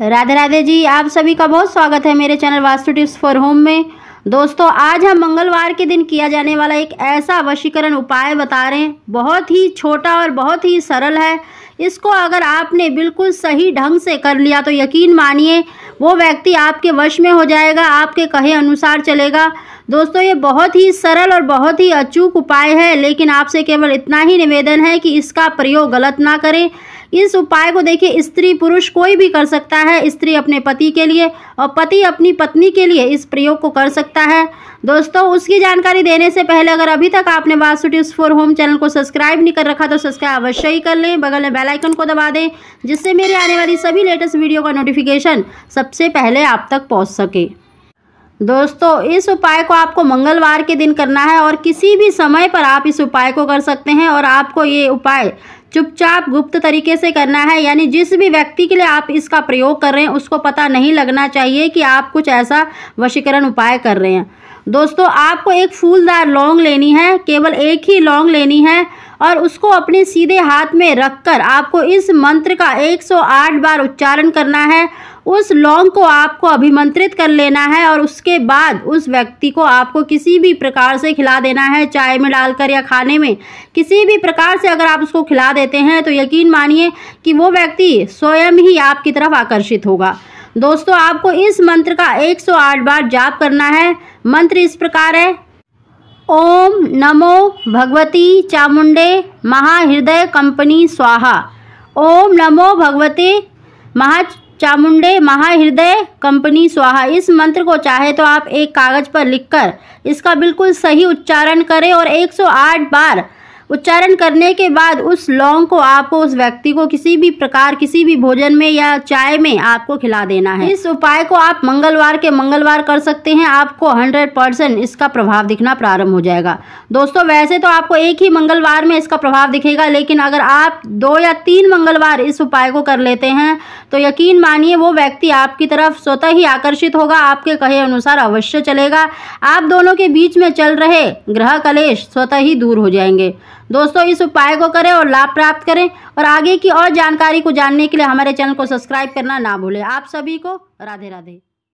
राधे राधे जी आप सभी का बहुत स्वागत है मेरे channel Vastu tips for home में दोस्तों आज हम मंगलवार के दिन किया जाने वाला एक ऐसा वशीकरण उपाय बता रहे हैं बहुत ही छोटा और बहुत ही सरल है इसको अगर आपने बिल्कुल सही ढंग से कर लिया तो यकीन मानिए वो व्यक्ति आपके वश में हो जाएगा आपके कहे अनुसार चलेगा दोस्तों ये बहुत ही सरल और बहुत ही अचूक उपाय है लेकिन आपसे केवल इतना ही निवेदन है कि इसका प्रयोग गलत ना करें इस उपाय को देखिए स्त्री पुरुष कोई भी कर सकता है स्त्री अपने पति के लिए और पति अपनी पत्नी के लिए इस प्रयोग को कर सकता है दोस्तों उसकी जानकारी देने से पहले अगर अभी तक आपने Vastu tips for home channel को सब्सक्राइब नहीं कर रखा तो सब्सक्राइब अवश्य ही कर लें बगल में बेल आइकन को दबा दें जिससे मेरी आने वाली सभी लेटेस्ट वीडियो का नोटिफिकेशन सबसे पहले आप तक पहुँच सके दोस्तों इस उपाय को आपको मंगलवार के दिन करना है और किसी भी समय पर आप इस उपाय को कर सकते हैं और आपको ये उपाय चुपचाप गुप्त तरीके से करना है यानी जिस भी व्यक्ति के लिए आप इसका प्रयोग कर रहे हैं उसको पता नहीं लगना चाहिए कि आप कुछ ऐसा वशीकरण उपाय कर रहे हैं दोस्तों आपको एक फूलदार लौंग लेनी है केवल एक ही लौंग लेनी है और उसको अपने सीधे हाथ में रखकर आपको इस मंत्र का 108 बार उच्चारण करना है उस लौंग को आपको अभिमंत्रित कर लेना है और उसके बाद उस व्यक्ति को आपको किसी भी प्रकार से खिला देना है चाय में डालकर या खाने में किसी भी प्रकार से अगर आप उसको खिला देते हैं तो यकीन मानिए कि वो व्यक्ति स्वयं ही आपकी तरफ आकर्षित होगा दोस्तों आपको इस मंत्र का 108 बार जाप करना है मंत्र इस प्रकार है ओम नमो भगवती चामुंडे महाहृदय कंपनी स्वाहा ओम नमो भगवते महा चामुंडे महाहृदय कंपनी स्वाहा इस मंत्र को चाहे तो आप एक कागज पर लिखकर इसका बिल्कुल सही उच्चारण करें और 108 बार उच्चारण करने के बाद उस लौंग को आपको उस व्यक्ति को किसी भी प्रकार किसी भी भोजन में या चाय में आपको खिला देना है इस उपाय को आप मंगलवार के मंगलवार कर सकते हैं आपको हंड्रेड परसेंट इसका प्रभाव दिखना प्रारंभ हो जाएगा दोस्तों वैसे तो आपको एक ही मंगलवार में इसका प्रभाव दिखेगा लेकिन अगर आप दो या तीन मंगलवार इस उपाय को कर लेते हैं तो यकीन मानिए वो व्यक्ति आपकी तरफ स्वतः ही आकर्षित होगा आपके कहे अनुसार अवश्य चलेगा आप दोनों के बीच में चल रहे ग्रह कलेश स्वतः ही दूर हो जाएंगे दोस्तों इस उपाय को करें और लाभ प्राप्त करें और आगे की और जानकारी को जानने के लिए हमारे चैनल को सब्सक्राइब करना ना भूलें आप सभी को राधे राधे